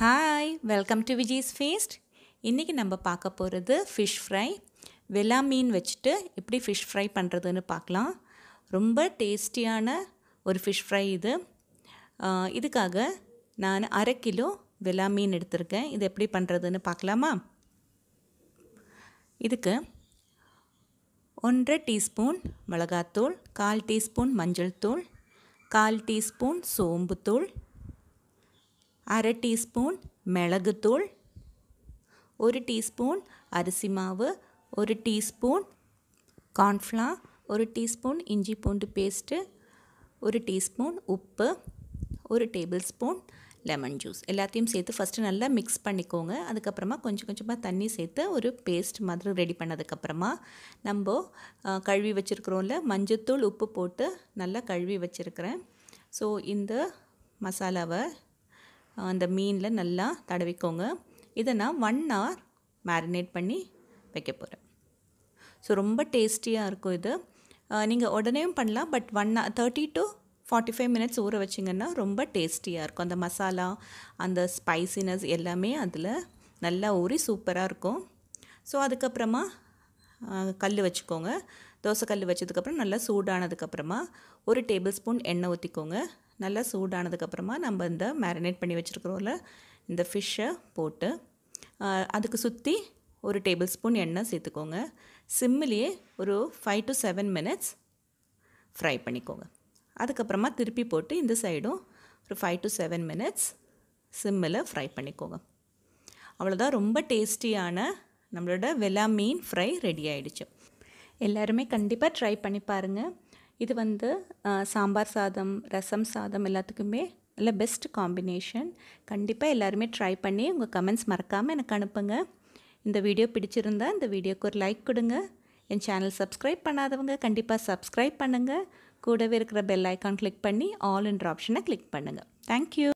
hi welcome to Viji's feast இன்றைக்கி நம்ம பார்க்க போகிறது ஃபிஷ் ஃப்ரை வெலா மீன் வச்சுட்டு எப்படி ஃபிஷ் ஃப்ரை பண்ணுறதுன்னு பார்க்கலாம் ரொம்ப டேஸ்டியான ஒரு ஃபிஷ் ஃப்ரை இது இதுக்காக நான் அரை கிலோ வெலா மீன் எடுத்திருக்கேன் இது எப்படி பண்ணுறதுன்னு பார்க்கலாமா இதுக்கு ஒன்றரை டீஸ்பூன் மிளகாத்தூள் கால் டீஸ்பூன் மஞ்சள் தூள் கால் டீஸ்பூன் சோம்புத்தூள் அரை டீஸ்பூன் மிளகுத்தூள் ஒரு டீஸ்பூன் அரிசி மாவு ஒரு டீஸ்பூன் கார்ன்ஃப்ளா ஒரு டீஸ்பூன் இஞ்சி பூண்டு பேஸ்ட்டு ஒரு டீஸ்பூன் உப்பு ஒரு டேபிள் ஸ்பூன் லெமன் ஜூஸ் எல்லாத்தையும் சேர்த்து ஃபஸ்ட்டு நல்லா மிக்ஸ் பண்ணிக்கோங்க அதுக்கப்புறமா கொஞ்சம் கொஞ்சமாக தண்ணி சேர்த்து ஒரு பேஸ்ட் மாதிரி ரெடி பண்ணதுக்கப்புறமா நம்ம கழுவி வச்சுருக்குறோம்ல மஞ்சத்தூள் உப்பு போட்டு நல்லா கழுவி வச்சுருக்கிறேன் ஸோ இந்த மசாலாவை அந்த மீனில் நல்லா தடவிக்கோங்க இதை நான் ஒன் ஹவர் மேரினேட் பண்ணி வைக்க போகிறேன் ஸோ ரொம்ப டேஸ்டியாக இருக்கும் இது நீங்கள் உடனேயும் பண்ணலாம் but one thirty to forty five minutes ஊற வச்சிங்கன்னா ரொம்ப டேஸ்டியாக இருக்கும் அந்த மசாலா அந்த ஸ்பைசினஸ் எல்லாமே அதில் நல்லா ஊறி சூப்பராக இருக்கும் ஸோ அதுக்கப்புறமா கல் வச்சுக்கோங்க தோசை கல் வச்சதுக்கப்புறம் நல்லா சூடானதுக்கப்புறமா ஒரு டேபிள் ஸ்பூன் எண்ணெய் ஊற்றிக்கோங்க நல்லா சூடானதுக்கப்புறமா நம்ம இந்த மேரினேட் பண்ணி வச்சிருக்கிறோம்ல இந்த ஃபிஷ்ஷை போட்டு அதுக்கு சுற்றி ஒரு டேபிள் ஸ்பூன் எண்ணெய் சேர்த்துக்கோங்க சிம்மிலேயே ஒரு five to seven minutes fry பண்ணிக்கோங்க அதுக்கப்புறமா திருப்பி போட்டு இந்த சைடும் ஒரு ஃபைவ் டு செவன் மினிட்ஸ் சிம்மில் ஃப்ரை பண்ணிக்கோங்க அவ்வளோதான் ரொம்ப டேஸ்டியான நம்மளோட வெலா மீன் ஃப்ரை ரெடி ஆகிடுச்சு எல்லாருமே கண்டிப்பாக ட்ரை பண்ணி பாருங்கள் இது வந்து சாம்பார் சாதம் ரசம் சாதம் எல்லாத்துக்குமே நல்ல பெஸ்ட் காம்பினேஷன் கண்டிப்பாக எல்லாருமே ட்ரை பண்ணி உங்கள் கமெண்ட்ஸ் மறக்காமல் எனக்கு அனுப்புங்க இந்த வீடியோ பிடிச்சிருந்தா இந்த வீடியோக்கு ஒரு லைக் கொடுங்க என் சேனல் சப்ஸ்கிரைப் பண்ணாதவங்க கண்டிப்பாக சப்ஸ்கிரைப் பண்ணுங்கள் கூடவே இருக்கிற பெல் ஐக்கான் கிளிக் பண்ணி ஆல் என்ற ஆப்ஷனை கிளிக் பண்ணுங்கள் தேங்க்யூ